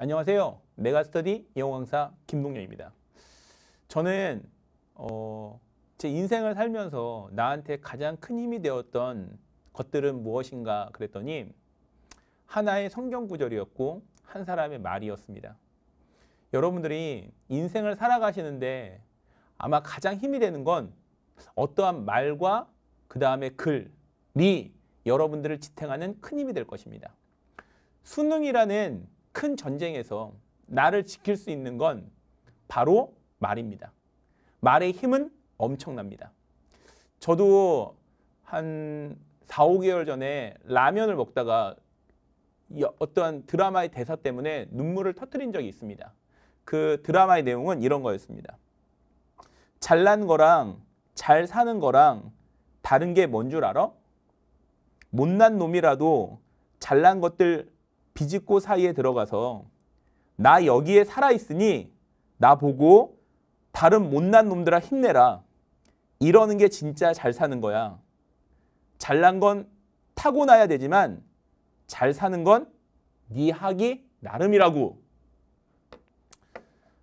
안녕하세요. 메가스터디 영어 강사 김동영입니다. 저는 어, 제 인생을 살면서 나한테 가장 큰 힘이 되었던 것들은 무엇인가 그랬더니 하나의 성경 구절이었고 한 사람의 말이었습니다. 여러분들이 인생을 살아가시는데 아마 가장 힘이 되는 건 어떠한 말과 그 다음에 글이 여러분들을 지탱하는 큰 힘이 될 것입니다. 수능이라는 큰 전쟁에서 나를 지킬 수 있는 건 바로 말입니다. 말의 힘은 엄청납니다. 저도 한 4, 5개월 전에 라면을 먹다가 어떠 드라마의 대사 때문에 눈물을 터뜨린 적이 있습니다. 그 드라마의 내용은 이런 거였습니다. 잘난 거랑 잘 사는 거랑 다른 게 뭔 줄 알아? 못난 놈이라도 잘난 것들 비집고 사이에 들어가서 나 여기에 살아있으니 나 보고 다른 못난 놈들아 힘내라. 이러는 게 진짜 잘 사는 거야. 잘난 건 타고나야 되지만 잘 사는 건 네 하기 나름이라고.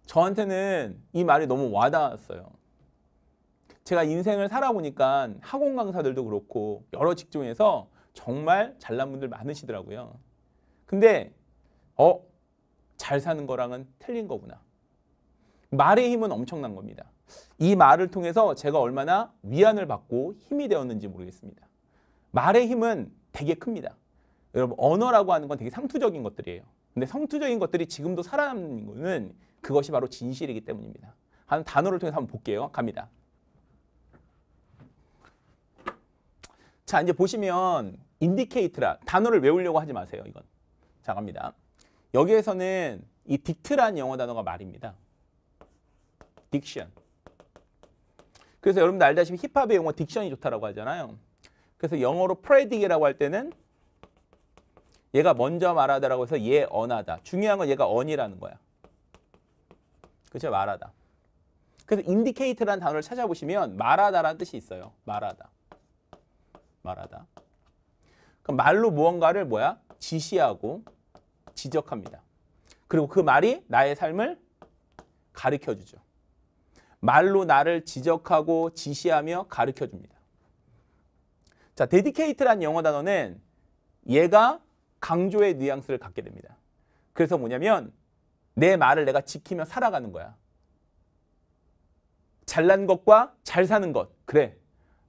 저한테는 이 말이 너무 와닿았어요. 제가 인생을 살아보니까 학원 강사들도 그렇고 여러 직종에서 정말 잘난 분들 많으시더라고요. 근데 어? 잘 사는 거랑은 틀린 거구나. 말의 힘은 엄청난 겁니다. 이 말을 통해서 제가 얼마나 위안을 받고 힘이 되었는지 모르겠습니다. 말의 힘은 되게 큽니다. 여러분 언어라고 하는 건 되게 상투적인 것들이에요. 근데 상투적인 것들이 지금도 살아남는 거는 그것이 바로 진실이기 때문입니다. 한 단어를 통해서 한번 볼게요. 갑니다. 자 이제 보시면 인디케이트라 단어를 외우려고 하지 마세요. 이건 자 갑니다. 여기에서는 이 딕트란 영어 단어가 말입니다. 딕션. 그래서 여러분들 알다시피 힙합의 영어 딕션이 좋다라고 하잖아요. 그래서 영어로 프레딕이라고 할 때는 얘가 먼저 말하다라고 해서 얘 언하다. 중요한 건 얘가 언이라는 거야. 그죠? 말하다. 그래서 인디케이트 a 라는 단어를 찾아보시면 말하다라는 뜻이 있어요. 말하다. 말하다. 그럼 말로 무언가를 뭐야? 지시하고 지적합니다. 그리고 그 말이 나의 삶을 가르쳐 주죠. 말로 나를 지적하고 지시하며 가르쳐 줍니다. 자, 데디케이트 a t 란 영어 단어는 얘가 강조의 뉘앙스를 갖게 됩니다. 그래서 뭐냐면 내 말을 내가 지키며 살아가는 거야. 잘난 것과 잘 사는 것. 그래.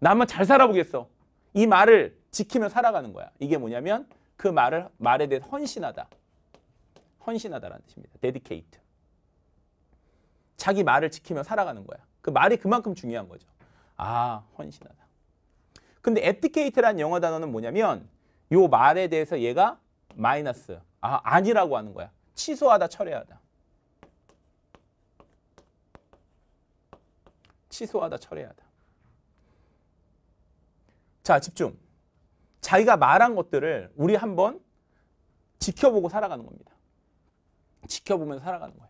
나 한번 잘 살아보겠어. 이 말을 지키며 살아가는 거야. 이게 뭐냐면 그 말을 말에 대해 헌신하다. 헌신하다라는 뜻입니다. dedicate. 자기 말을 지키며 살아가는 거야. 그 말이 그만큼 중요한 거죠. 아, 헌신하다. 근데 abdicate란 영어 단어는 뭐냐면 요 말에 대해서 얘가 마이너스, 아, 아니라고 하는 거야. 취소하다, 철회하다. 취소하다, 철회하다. 자, 집중. 자기가 말한 것들을 우리 한번 지켜보고 살아가는 겁니다. 지켜보면 살아가는 거예요.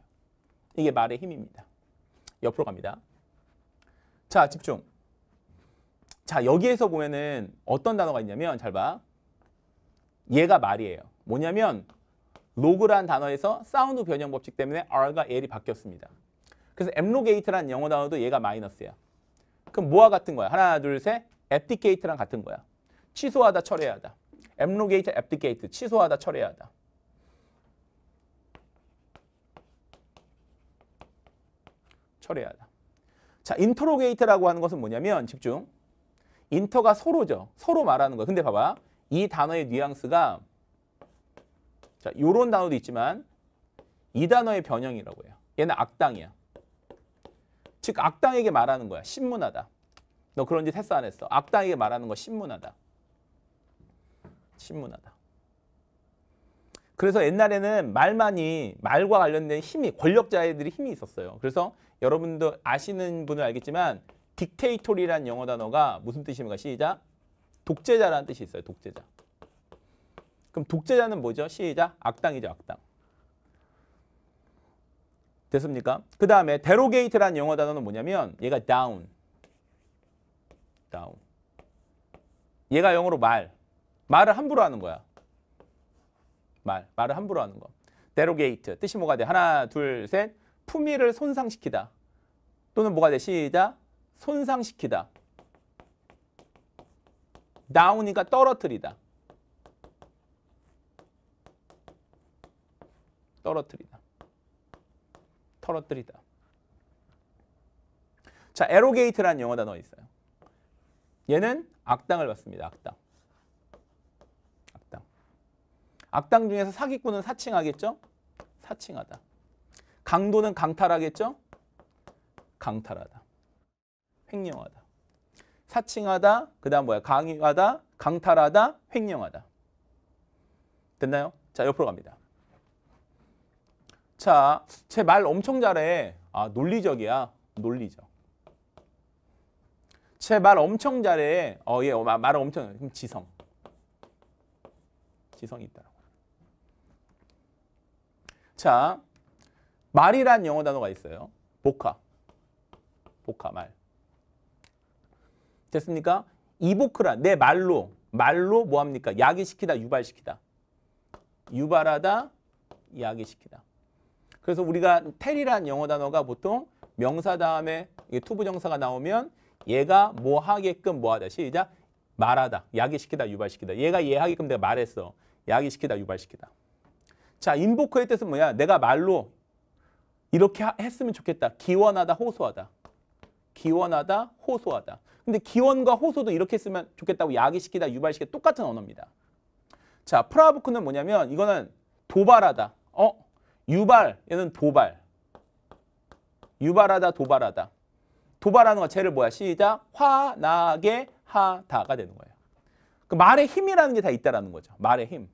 이게 말의 힘입니다. 옆으로 갑니다. 자, 집중. 자, 여기에서 보면은 어떤 단어가 있냐면 잘 봐. 얘가 말이에요. 뭐냐면 로그란 단어에서 사운드 변형 법칙 때문에 R과 L이 바뀌었습니다. 그래서 앱로게이트라 영어 단어도 얘가 마이너스야. 그럼 뭐와 같은 거야? 하나, 둘, 셋. 앱디게이트랑 같은 거야. 취소하다, 철회하다. 앱로게이트, 앱디게이트. 취소하다, 철회하다. 처리하다. 자, 인터로게이트라고 하는 것은 뭐냐면 집중. 인터가 서로죠. 서로 말하는 거 근데 봐봐. 이 단어의 뉘앙스가 자, 요런 단어도 있지만 이 단어의 변형이라고 해요. 얘는 악당이야. 즉 악당에게 말하는 거야. 신문하다. 너 그런 짓 했어 안 했어? 악당에게 말하는 거 신문하다. 신문하다. 그래서 옛날에는 말만이 말과 관련된 힘이 권력자들이 힘이 있었어요. 그래서 여러분도 아시는 분은 알겠지만 딕테이토리란 영어 단어가 무슨 뜻입니까? 시작. 독재자라는 뜻이 있어요. 독재자. 그럼 독재자는 뭐죠? 시작. 악당이죠. 악당. 됐습니까? 그 다음에 데로게이트라는 영어 단어는 뭐냐면 얘가 다운. 다운. 얘가 영어로 말. 말을 함부로 하는 거야. 말, 말을 함부로 하는 거. d e r o g 뜻이 뭐가 돼? 하나, 둘, 셋. 품위를 손상시키다. 또는 뭐가 돼? 시작. 손상시키다. d o 이니까 떨어뜨리다. 떨어뜨리다. 떨어뜨리다. 자, 에로게이트라는 영어 단어 있어요. 얘는 악당을 받습니다. 악당. 악당 중에서 사기꾼은 사칭하겠죠? 사칭하다. 강도는 강탈하겠죠? 강탈하다. 횡령하다. 사칭하다, 그 다음 뭐야? 강요하다, 강탈하다, 횡령하다. 됐나요? 자, 옆으로 갑니다. 자, 제 말 엄청 잘해. 아, 논리적이야. 논리적. 제 말 엄청 잘해. 어, 예, 어, 말 엄청. 그럼 지성. 지성이 있다. 자, 말이란 영어 단어가 있어요. 복화. 복화, 말. 됐습니까? 이보크란, 내 말로. 말로 뭐합니까? 야기시키다, 유발시키다. 유발하다, 야기시키다. 그래서 우리가 텔이란 영어 단어가 보통 명사 다음에 투부정사가 나오면 얘가 뭐 하게끔 뭐 하다. 시작. 말하다, 야기시키다, 유발시키다. 얘가 얘 하게끔 내가 말했어. 야기시키다, 유발시키다. 자, 인보커의 뜻은 뭐야? 내가 말로 이렇게 하, 했으면 좋겠다. 기원하다, 호소하다. 기원하다, 호소하다. 근데 기원과 호소도 이렇게 했으면 좋겠다고 야기시키다, 유발시키다 똑같은 언어입니다. 자, 프라부크는 뭐냐면 이거는 도발하다. 어? 유발, 얘는 도발. 유발하다, 도발하다. 도발하는 거 쟤를 뭐야? 시작. 화나게 하다가 되는 거예요. 그 말의 힘이라는 게 다 있다라는 거죠. 말의 힘.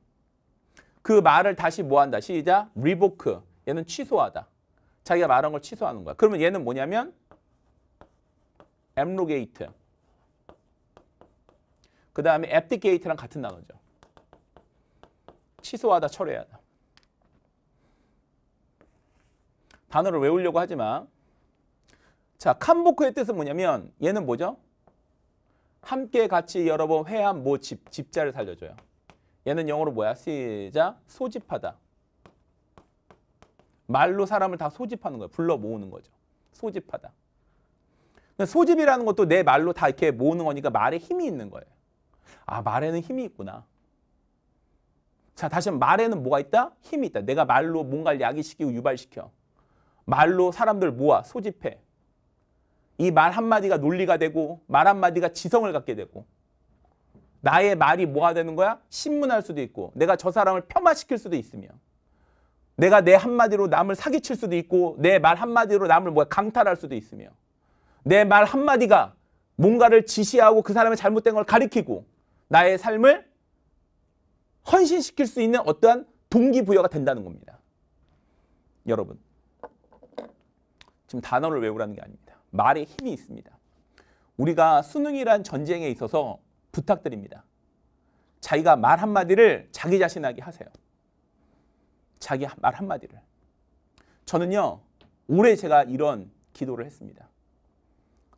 그 말을 다시 뭐한다. 시작. 리보크. 얘는 취소하다. 자기가 말한 걸 취소하는 거야. 그러면 얘는 뭐냐면 abnegate. 그 다음에 abdicate랑 같은 단어죠. 취소하다, 철회하다. 단어를 외우려고 하지만 자, 캄보크의 뜻은 뭐냐면 얘는 뭐죠? 함께 같이 여러 번 회한 모뭐 집자를 살려줘요. 얘는 영어로 뭐야? 시작. 소집하다. 말로 사람을 다 소집하는 거예 불러 모으는 거죠. 소집하다. 소집이라는 것도 내 말로 다 이렇게 모으는 거니까 말에 힘이 있는 거예요. 아, 말에는 힘이 있구나. 자, 다시 한번 말에는 뭐가 있다? 힘이 있다. 내가 말로 뭔가를 야기시키고 유발시켜. 말로 사람들 모아, 소집해. 이 말 한마디가 논리가 되고 말 한마디가 지성을 갖게 되고 나의 말이 뭐가 되는 거야? 신문할 수도 있고 내가 저 사람을 폄하시킬 수도 있으며 내가 내 한마디로 남을 사기칠 수도 있고 내 말 한마디로 남을 뭐야 강탈할 수도 있으며 내 말 한마디가 뭔가를 지시하고 그 사람의 잘못된 걸 가리키고 나의 삶을 헌신시킬 수 있는 어떠한 동기부여가 된다는 겁니다. 여러분 지금 단어를 외우라는 게 아닙니다. 말에 힘이 있습니다. 우리가 수능이란 전쟁에 있어서 부탁드립니다. 자기가 말 한마디를 자기 자신에게 하세요. 자기 말 한마디를. 저는요, 올해 제가 이런 기도를 했습니다.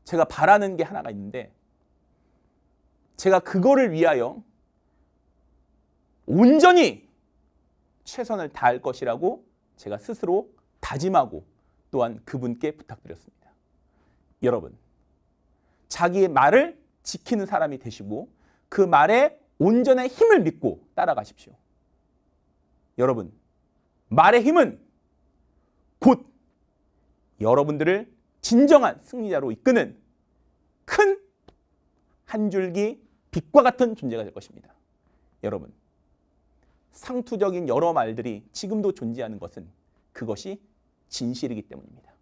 제가 바라는 게 하나가 있는데, 제가 그거를 위하여 온전히 최선을 다할 것이라고 제가 스스로 다짐하고 또한 그분께 부탁드렸습니다. 여러분, 자기의 말을 지키는 사람이 되시고 그 말에 온전한 힘을 믿고 따라가십시오. 여러분, 말의 힘은 곧 여러분들을 진정한 승리자로 이끄는 큰 한 줄기 빛과 같은 존재가 될 것입니다. 여러분, 상투적인 여러 말들이 지금도 존재하는 것은 그것이 진실이기 때문입니다.